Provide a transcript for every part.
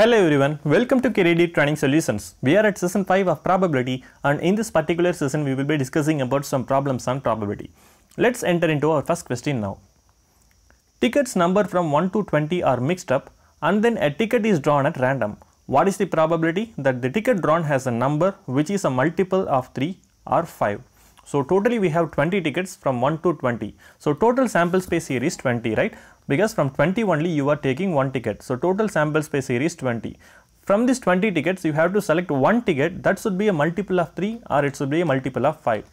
Hello everyone, welcome to KDD Training Solutions. We are at session 5 of probability and in this particular session we will be discussing about some problems on probability. Let's enter into our first question now. Tickets numbered from 1 to 20 are mixed up and then a ticket is drawn at random. What is the probability that the ticket drawn has a number which is a multiple of 3 or 5? So totally we have 20 tickets from 1 to 20. So total sample space here is 20, right? because from 20 only you are taking one ticket. So total sample space here is 20. From these 20 tickets you have to select one ticket that should be a multiple of 3 or it should be a multiple of 5.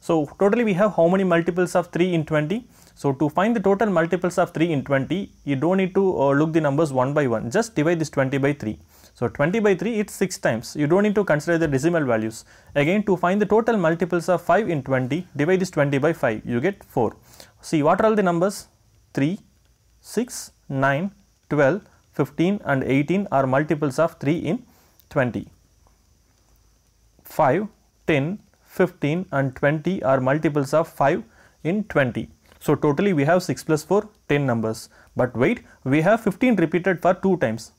So totally we have how many multiples of 3 in 20? So to find the total multiples of 3 in 20, you don't need to uh, look the numbers one by one, just divide this 20 by 3. So 20 by 3 it's 6 times, you don't need to consider the decimal values. Again to find the total multiples of 5 in 20, divide this 20 by 5, you get 4. See what are all the numbers? 3, 6, 9, 12, 15 and 18 are multiples of 3 in 20. 5, 10, 15 and 20 are multiples of 5 in 20. So totally we have 6 plus 4 10 numbers but wait we have 15 repeated for 2 times.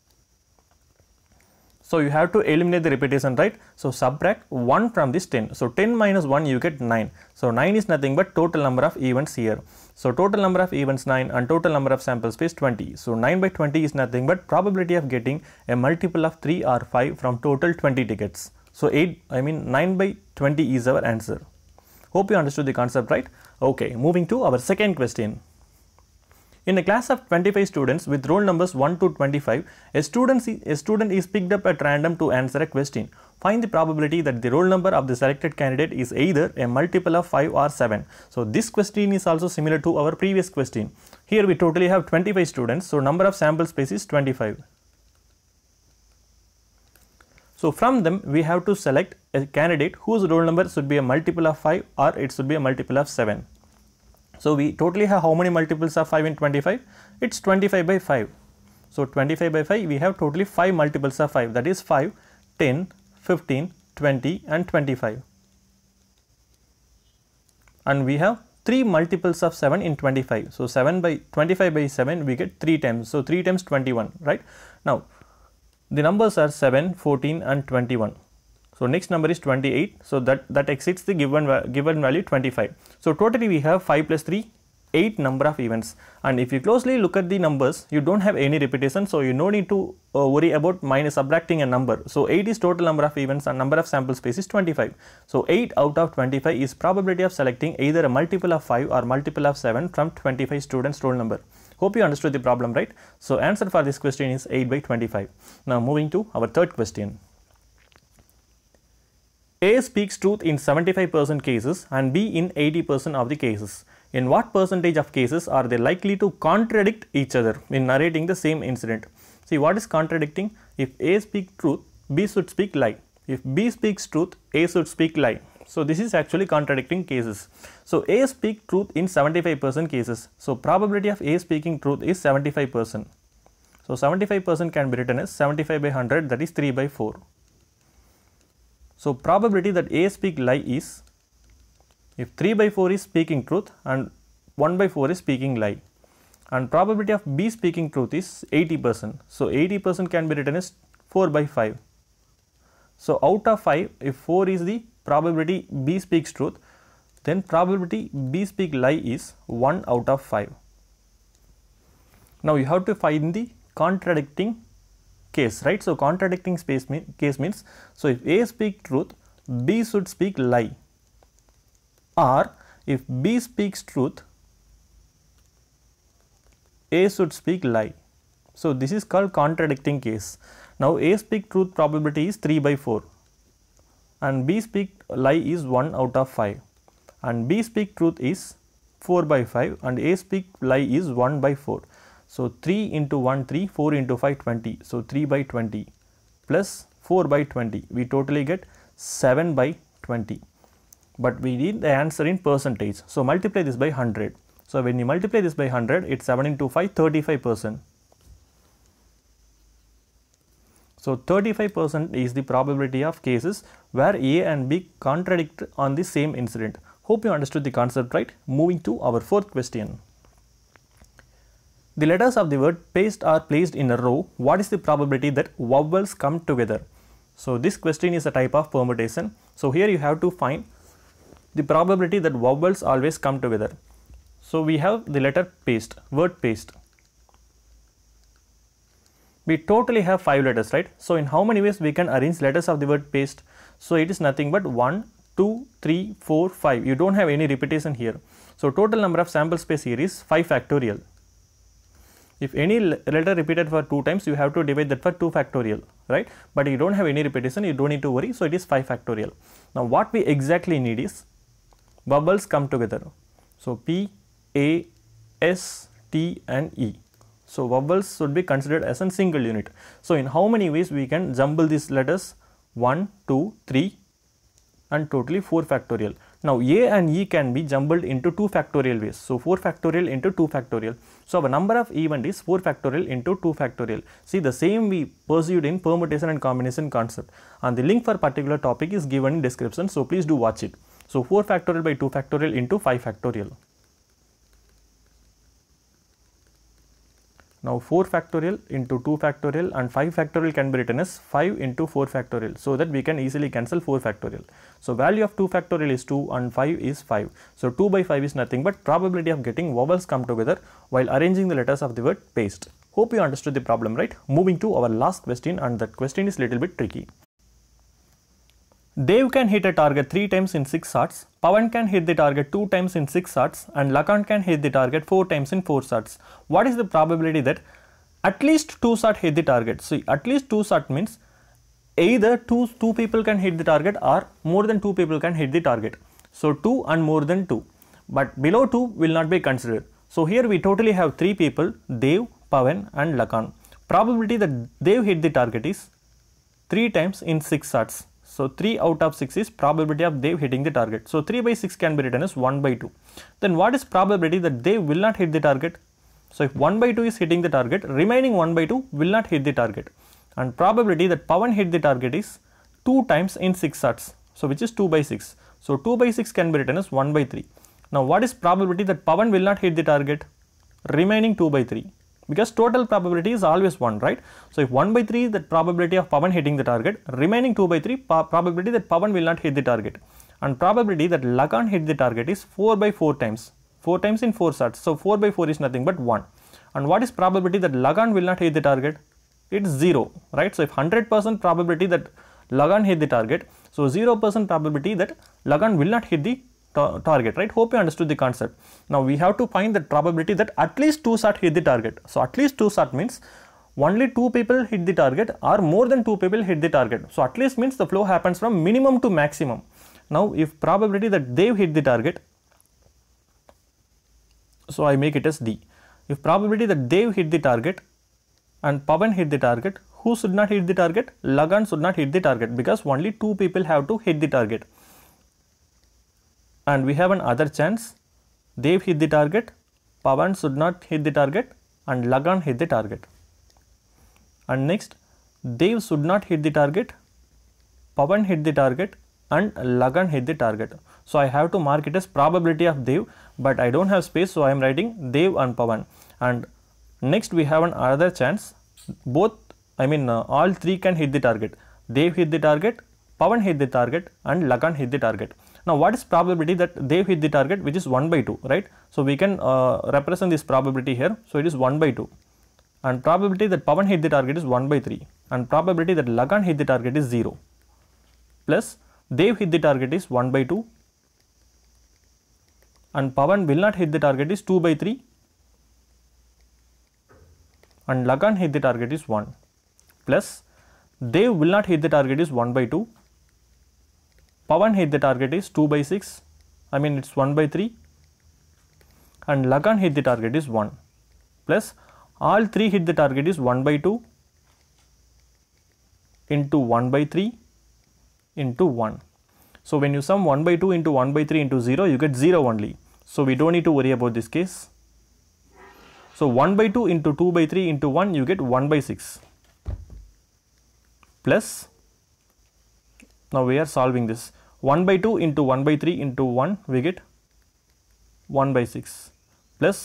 So you have to eliminate the repetition right. So subtract 1 from this 10. So 10 minus 1 you get 9. So 9 is nothing but total number of events here. So total number of events 9 and total number of samples space 20. So 9 by 20 is nothing but probability of getting a multiple of 3 or 5 from total 20 tickets. So 8 I mean 9 by 20 is our answer. Hope you understood the concept right. Okay moving to our second question. In a class of 25 students with roll numbers 1 to 25, a student, a student is picked up at random to answer a question. Find the probability that the roll number of the selected candidate is either a multiple of 5 or 7. So this question is also similar to our previous question. Here we totally have 25 students, so number of sample space is 25. So from them we have to select a candidate whose roll number should be a multiple of 5 or it should be a multiple of 7. So we totally have how many multiples of 5 in 25? It's 25 by 5. So 25 by 5 we have totally 5 multiples of 5 that is 5, 10, 15, 20 and 25. And we have 3 multiples of 7 in 25. So, 7 by 25 by 7 we get 3 times. So, 3 times 21 right. Now, the numbers are 7, 14 and 21. So, next number is 28. So, that, that exceeds the given, given value 25. So, totally we have 5 plus 3 8 number of events and if you closely look at the numbers you don't have any repetition so you no need to uh, worry about minus subtracting a number so 8 is total number of events and number of sample space is 25 so 8 out of 25 is probability of selecting either a multiple of 5 or multiple of 7 from 25 students roll number hope you understood the problem right so answer for this question is 8 by 25 now moving to our third question a speaks truth in 75% cases and B in 80% of the cases in what percentage of cases are they likely to contradict each other in narrating the same incident. See what is contradicting? If A speak truth, B should speak lie. If B speaks truth, A should speak lie. So this is actually contradicting cases. So A speak truth in 75% cases. So probability of A speaking truth is 75%. So 75% can be written as 75 by 100 that is 3 by 4. So probability that A speak lie is if 3 by 4 is speaking truth and 1 by 4 is speaking lie and probability of B speaking truth is 80%. So 80% can be written as 4 by 5. So out of 5 if 4 is the probability B speaks truth then probability B speak lie is 1 out of 5. Now you have to find the contradicting case right. So contradicting space mean, case means so if A speak truth B should speak lie or if B speaks truth, A should speak lie. So, this is called contradicting case. Now, A speak truth probability is 3 by 4 and B speak lie is 1 out of 5 and B speak truth is 4 by 5 and A speak lie is 1 by 4. So, 3 into 1 3, 4 into 5 20. So, 3 by 20 plus 4 by 20 we totally get 7 by 20 but we need the answer in percentage. So multiply this by 100. So when you multiply this by 100, it's 725 35%. So 35% is the probability of cases where A and B contradict on the same incident. Hope you understood the concept right. Moving to our fourth question. The letters of the word paste are placed in a row. What is the probability that vowels come together? So this question is a type of permutation. So here you have to find the probability that vowels always come together. So we have the letter paste, word paste. We totally have 5 letters, right? So in how many ways we can arrange letters of the word paste? So it is nothing but 1, 2, 3, 4, 5. You don't have any repetition here. So total number of sample space here is 5 factorial. If any letter repeated for 2 times, you have to divide that for 2 factorial, right? But you don't have any repetition, you don't need to worry. So it is 5 factorial. Now what we exactly need is bubbles come together so p a s t and e so bubbles should be considered as a single unit so in how many ways we can jumble these letters 1 2 3 and totally 4 factorial now a and e can be jumbled into 2 factorial ways so 4 factorial into 2 factorial so our number of even is 4 factorial into 2 factorial see the same we pursued in permutation and combination concept and the link for particular topic is given in description so please do watch it so, 4 factorial by 2 factorial into 5 factorial. Now 4 factorial into 2 factorial and 5 factorial can be written as 5 into 4 factorial so that we can easily cancel 4 factorial. So value of 2 factorial is 2 and 5 is 5. So 2 by 5 is nothing but probability of getting vowels come together while arranging the letters of the word paste. Hope you understood the problem right. Moving to our last question and that question is little bit tricky. Dev can hit a target 3 times in 6 shots, Pawan can hit the target 2 times in 6 shots and Lakan can hit the target 4 times in 4 shots. What is the probability that at least 2 shots hit the target? So at least 2 shots means either two, 2 people can hit the target or more than 2 people can hit the target. So 2 and more than 2 but below 2 will not be considered. So here we totally have 3 people Dev, Pawan and Lakan. Probability that Dev hit the target is 3 times in 6 shots. So 3 out of 6 is probability of Dev hitting the target. So 3 by 6 can be written as 1 by 2. Then what is probability that they will not hit the target? So if 1 by 2 is hitting the target, remaining 1 by 2 will not hit the target. And probability that Pawan hit the target is 2 times in 6 shots. So which is 2 by 6. So 2 by 6 can be written as 1 by 3. Now what is probability that Pawan will not hit the target? Remaining 2 by 3 because total probability is always 1 right. So if 1 by 3 that probability of Pavan hitting the target remaining 2 by 3 probability that Pavan will not hit the target and probability that Lagan hit the target is 4 by 4 times 4 times in 4 shots so 4 by 4 is nothing but 1 and what is probability that Lagan will not hit the target it's 0 right. So if 100% probability that Lagan hit the target so 0% probability that Lagan will not hit the target, right? Hope you understood the concept. Now we have to find the probability that at least two shot hit the target. So at least two shot means only two people hit the target or more than two people hit the target. So at least means the flow happens from minimum to maximum. Now if probability that they've hit the target, so I make it as D. If probability that they've hit the target and Pavan hit the target, who should not hit the target? Lagan should not hit the target because only two people have to hit the target and we have another chance. Dev hit the target, Pavan should not hit the target and Lagan hit the target. And next, Dev should not hit the target, Pavan hit the target and Lagan hit the target. So I have to mark it as probability of Dev but I don't have space so I am writing Dev and Pavan. And next we have another chance, both I mean uh, all three can hit the target. Dev hit the target, Pavan hit the target and Lagan hit the target. Now what is probability that they hit the target which is 1 by 2 right. So we can uh, represent this probability here. So it is 1 by 2 and probability that Pavan hit the target is 1 by 3 and probability that Lagan hit the target is 0 plus Dev hit the target is 1 by 2 and Pavan will not hit the target is 2 by 3 and Lagan hit the target is 1 plus Dev will not hit the target is 1 by 2 Pawan hit the target is 2 by 6, I mean it's 1 by 3 and Lagan hit the target is 1 plus all 3 hit the target is 1 by 2 into 1 by 3 into 1. So, when you sum 1 by 2 into 1 by 3 into 0 you get 0 only. So, we don't need to worry about this case. So, 1 by 2 into 2 by 3 into 1 you get 1 by 6 plus now we are solving this 1 by 2 into 1 by 3 into 1 we get 1 by 6 plus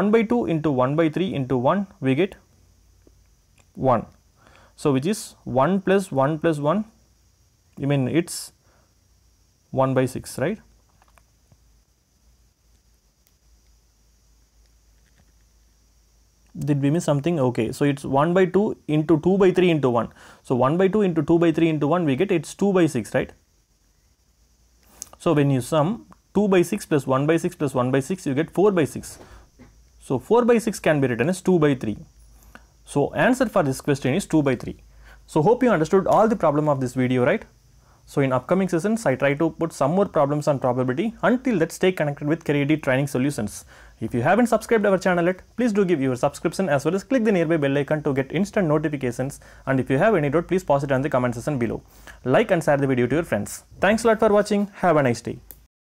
1 by 2 into 1 by 3 into 1 we get 1. So which is 1 plus 1 plus 1 I mean it's 1 by 6 right. did we miss something okay so it's 1 by 2 into 2 by 3 into 1 so 1 by 2 into 2 by 3 into 1 we get it's 2 by 6 right so when you sum 2 by 6 plus 1 by 6 plus 1 by 6 you get 4 by 6 so 4 by 6 can be written as 2 by 3 so answer for this question is 2 by 3 so hope you understood all the problem of this video right so in upcoming sessions, I try to put some more problems on probability. Until that, stay connected with CareerD Training Solutions. If you haven't subscribed our channel yet, please do give your subscription as well as click the nearby bell icon to get instant notifications. And if you have any doubt, please post it on the comment section below. Like and share the video to your friends. Thanks a lot for watching. Have a nice day.